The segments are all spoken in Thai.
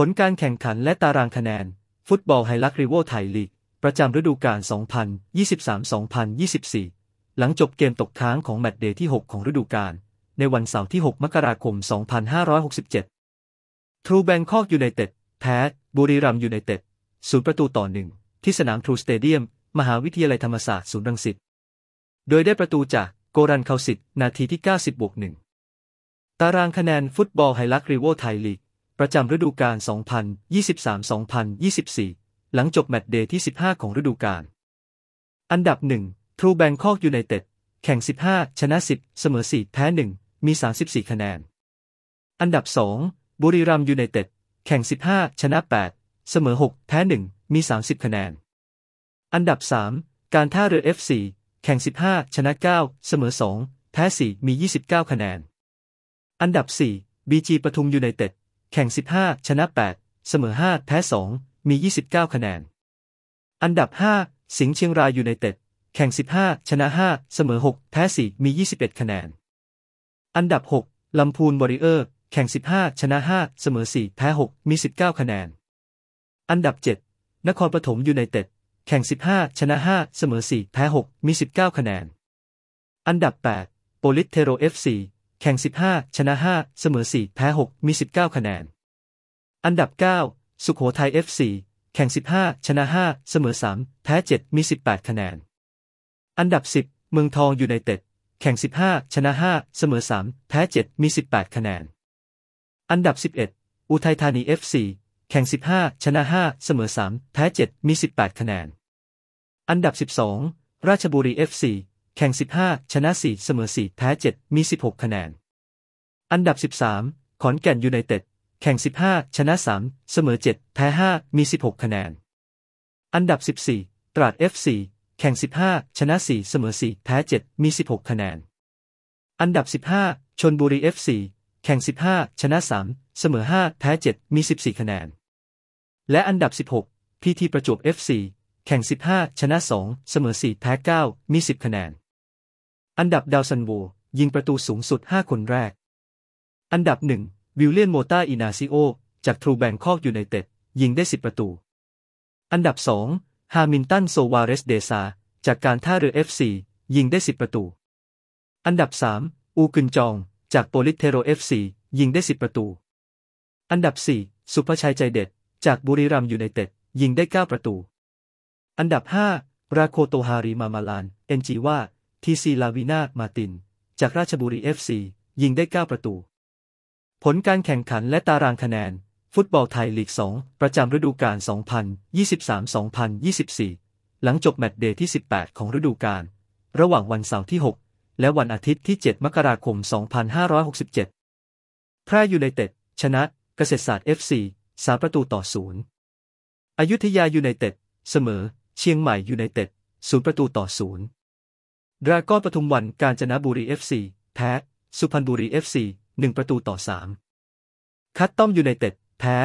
ผลการแข่งขันและตารางคะแนน ฟุตบอลไฮลักริโวไทยลีก ประจำฤดูกาล 2023-2024 หลังจบเกมตกค้างของแมตช์เดย์ที่ 6 ของฤดูกาลในวันเสาร์ที่ 6 มกราคม 2567 ทรูแบงคอกยูไนเต็ด แพ้บุรีรัมยูไนเต็ดศูนย์ประตูต่อหนึ่งที่สนามทรูสเตเดียม มหาวิทยาลัยธรรมศาสตร์ศูนย์รังสิต โดยได้ประตูจากโกรันเคาสิตนาทีที่90บวก1ตารางคะแนนฟุตบอลไฮลักริโวไทยลีกประจำฤดูกาล2023-2024 หลังจบแมตช์เดย์ที่ 15 ของฤดูกาล อันดับ 1ทรูแบงคอก ยูไนเต็ด แข่ง 15 ชนะ 10 เสมอ4แพ้1 มี 34 คะแนน อันดับ 2บุรีรัมยูไนเต็ด แข่ง 15 ชนะ 8 เสมอ 6แพ้1 มี 30 คะแนน อันดับ 3 การท่าเรือ FC แข่ง 15 ชนะ 9 เสมอ2แพ้4 มี 29 คะแนน อันดับ4บีจีปทุม ยูไนเต็ดแข่ง 15 ชนะ 8 เสมอ 5 แพ้ 2 มี 29 คะแนน อันดับ 5 สิงห์เชียงราย ยูไนเต็ด แข่ง 15 ชนะ 5 เสมอ 6 แพ้ 4 มี 21 คะแนน อันดับ 6 ลำพูน บอริเออร์ แข่ง 15 ชนะ 5 เสมอ 4 แพ้ 6 มี 19 คะแนน อันดับ 7 นครปฐม ยูไนเต็ด แข่ง 15 ชนะ 5 เสมอ 4 แพ้ 6 มี 19 คะแนน อันดับ 8โปลิสเทโรเอฟซีแข่ง 15 ชนะ5เสมอ4แพ้6 มี 19คะแนน อันดับ 9 สุขโขทัย FC แข่ง 15ชนะ5เสมอ3แพ้7 มี 18คะแนน อันดับ10เมืองทองอยู่ในเต็ด แข่ง 15ชนะ5เสมอ3แพ้ 7 มี 18คะแนน อันดับ11อุทัยธานี FC แข่ง 15ชนะ5เสมอ3แพ้ 7 มี 18คะแนน อันดับ12ราชบุรี FC แข่ง 15 ชนะ 4เสมอ4แพ้ 7 มี 16คะแนน อันดับ 13 ขอนแก่นยูไนเต็ด แข่ง 15 ชนะ 3เสมอ7แพ้5มี 16 คะแนน อันดับ 14ตราด FC แข่ง 15 ชนะ4เสมอ4แพ้ 7 มี 16คะแนน อันดับ 15ชนบุรี FC แข่ง 15 ชนะ 3เสมอ5แพ้7มี 14คะแนน และอันดับ 16 พีทีประจวบ FC แข่ง 15 ชนะ2เสมอ4แพ้9มี 10คะแนนอันดับดาวซันโวยิงประตูสูงสุด 5 คนแรก อันดับ1วิลเลียนโมตาอินาซิโอจากทรูแบงคอกยูไนเต็ด ยิงได้ 10 ประตู อันดับ2ฮามินตันโซวาเรสเดซา จากการท่าเรือ FC ยิงได้ 10 ประตู อันดับ3อูกึนจอง จากโปลิเทโร FC ยิงได้ 10 ประตู อันดับ 4 สุภชัยใจเด็ดจากบุรีรัมยูไนเต็ดยิงได้ 9 ประตู อันดับ5ราโคโตฮาริมามาลานเอนจีว่าทีซีลาวีนา มาติน จากราชบุรีเอฟซียิงได้ 9 ประตู ผลการแข่งขันและตารางคะแนน ฟุตบอลไทยลีก 2 ประจำฤดูกาล2023-2024 หลังจบแมตช์เดย์ที่ 18 ของฤดูกาลระหว่างวันเสาร์ที่ 6 และวันอาทิตย์ที่ 7 มกราคม 2567แพร่ยูไนเต็ด ชนะเกษตรศาสตร์ FC 3 ประตูต่อ0อยุธยายูไนเต็ด เสมอ เชียงใหม่ยูไนเต็ด0ประตูต่อ0ดราก้อนปทุมวันกาญจนบุรีเอฟซีแพ้ สุพรรณบุรีเอฟซีหนึ่งประตูต่อสามคัตต้อมยูไนเต็ดแพ้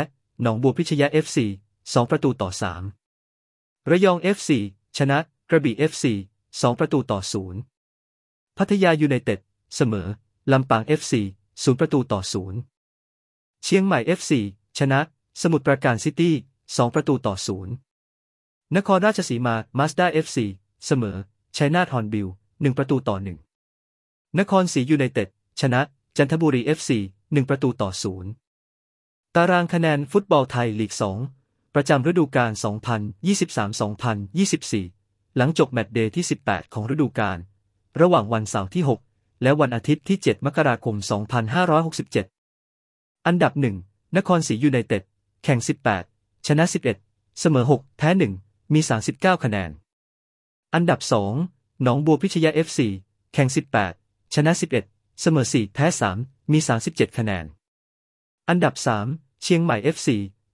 หนองบัวพิชยาเอฟซีสองประตูต่อสามระยองเอฟซีชนะกระบี่เอฟซีสองประตูต่อศูนย์พัทยายูไนเต็ดเสมอ ลำปางเอฟซีศูนย์ประตูต่อศูนย์เชียงใหม่เอฟซีชนะ สมุทรปราการซิตี้สองประตูต่อศูนย์นครราชสีมามาสด้าเอฟซีเสมอชัยนาทฮอนบิลหนึ่งประตูต่อหนึ่งนครศรียูไนเต็ดชนะ จันทบุรี FC 1 ประตูต่อศูนย์ตารางคะแนนฟุตบอลไทยลีก 2 ประจำฤดูกาล2023-2024 หลังจบแมตช์เดย์ที่ 18 ของฤดูกาลระหว่างวันเสาร์ที่ 6 และวันอาทิตย์ที่ 7 มกราคม 2567 อันดับ 1 นครศรียูไนเต็ด แข่ง 18 ชนะ 11 เสมอ 6แพ้1 มี 39 คะแนน อันดับ 2หนองบัวพิชยา FC แข่ง 18 ชนะ 11 เสมอ 4แพ้3 มี 37 คะแนน อันดับ 3 เชียงใหม่ FC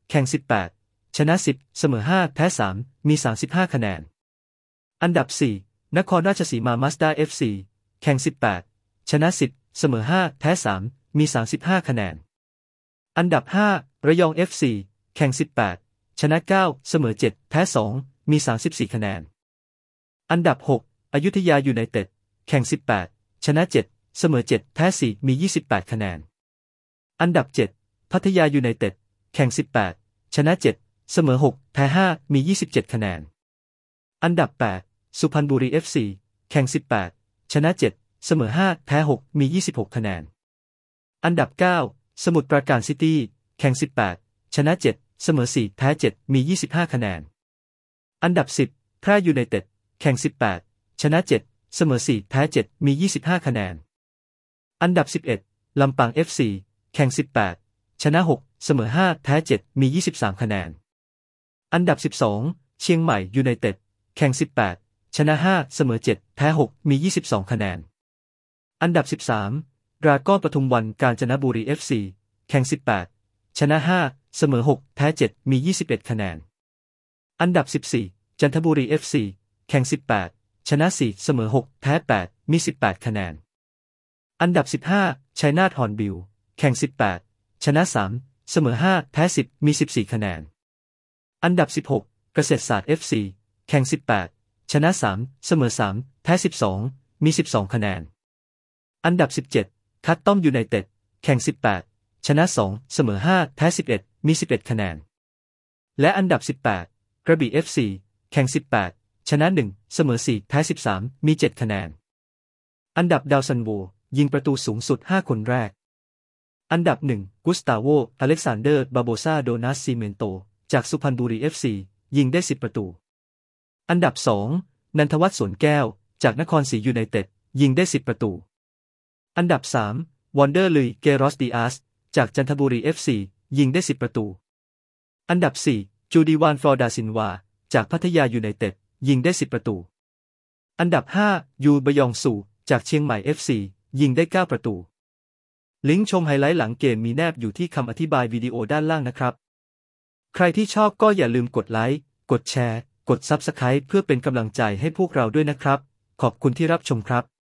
แข่ง 18 ชนะ 10 เสมอ 5แพ้3 มี 35 คะแนน อันดับ 4 นครราชสีมามาสด้า FC แข่ง 18 ชนะ 10 เสมอ 5แพ้3 มี 35 คะแนน อันดับ 5 ระยอง FC แข่ง 18 ชนะ 9 เสมอ 7แพ้2มี 34 คะแนน อันดับ 6อยุธยายูไนเต็ด แข่ง 18 ชนะ 7 เสมอ 7 แพ้ 4 มี 28 คะแนน อันดับ 7 พัทยายูไนเต็ดแข่ง 18 ชนะ 7 เสมอ 6 แพ้ 5 มี 27 คะแนน อันดับ 8 สุพรรณบุรี FC แข่ง 18 ชนะ 7 เสมอ 5 แพ้ 6 มี 26 คะแนน อันดับ 9 สมุทรปราการซิตี้ แข่ง 18 ชนะ 7 เสมอ 4 แพ้ 7 มี 25 คะแนน อันดับ 10แพร่ยูไนเต็ด แข่ง 18ชนะ7เสมอ4แพ้7 มี25คะแนน อันดับ 11ลำปาง FC แข่ง 18 ชนะ6เสมอ5แพ้7 มี 23 คะแนน อันดับ12เชียงใหม่ยูไนเต็ดแข่ง 18 ชนะ5เสมอ7แพ้6มี 22คะแนน อันดับ 13ราก้อนปทุมวันกาญจนบุรี FC แข่ง 18 ชนะ5เสมอ6แพ้7 มี 21คะแนน อันดับ 14จันทบุรี FC แข่ง 18ชนะ 4 เสมอ 6 แพ้ 8 มี 18 คะแนน อันดับ 15ชัยนาทฮอนบิล แข่ง 18 ชนะ 3 เสมอ 5 แพ้ 10 มี 14 คะแนน อันดับ 16 เกษตรศาสตร์ FC แข่ง 18 ชนะ 3 เสมอ 3 แพ้ 12 มี 12 คะแนน อันดับ 17 คัตต้อม ยูไนเต็ด แข่ง 18 ชนะ 2 เสมอ 5 แพ้ 11 มี 11 คะแนน และ อันดับ 18 กระบี่ FC แข่ง 18ชนะ1เสมอ4แพ้13 มี 7 คะแนน อันดับดาวซันโว ยิงประตูสูงสุด 5 คนแรก อันดับ1กุสตาโวอเล็กซานเดอร์ บาโบซาโดนาซีเมนโต จากสุพรรณบุรีเอฟซียิงได้ 10 ประตู อันดับ2นันทวัฒน์สวนแก้ว จากนครศรียูไนเต็ดยิงได้ 10 ประตู อันดับ3วอนเดอร์ลุยเกรอสติอาส จากจันทบุรีเอฟซียิงได้10ประตู อันดับ 4จูดีวานฟลอดาซินวาจากพัทยายูไนเต็ดยิงได้ 10 ประตู อันดับ5ยูบยองสู่จากเชียงใหม่ FC ยิงได้ 9 ประตู ลิงก์ชมไฮไลท์หลังเกมมีแนบอยู่ที่คำอธิบายวิดีโอด้านล่างนะครับ ใครที่ชอบก็อย่าลืมกดไลค์ กดแชร์ กดซับสไคร b e เพื่อเป็นกำลังใจให้พวกเราด้วยนะครับ ขอบคุณที่รับชมครับ